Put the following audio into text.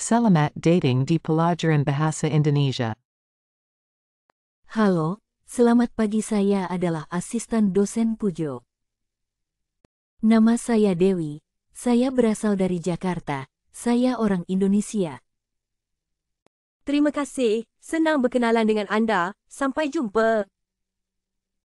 Selamat dating di pelajaran bahasa Indonesia. Halo, selamat pagi saya adalah asisten dosen Pujo. Nama saya Dewi, saya berasal dari Jakarta, saya orang Indonesia. Terima kasih, senang berkenalan dengan anda, sampai jumpa.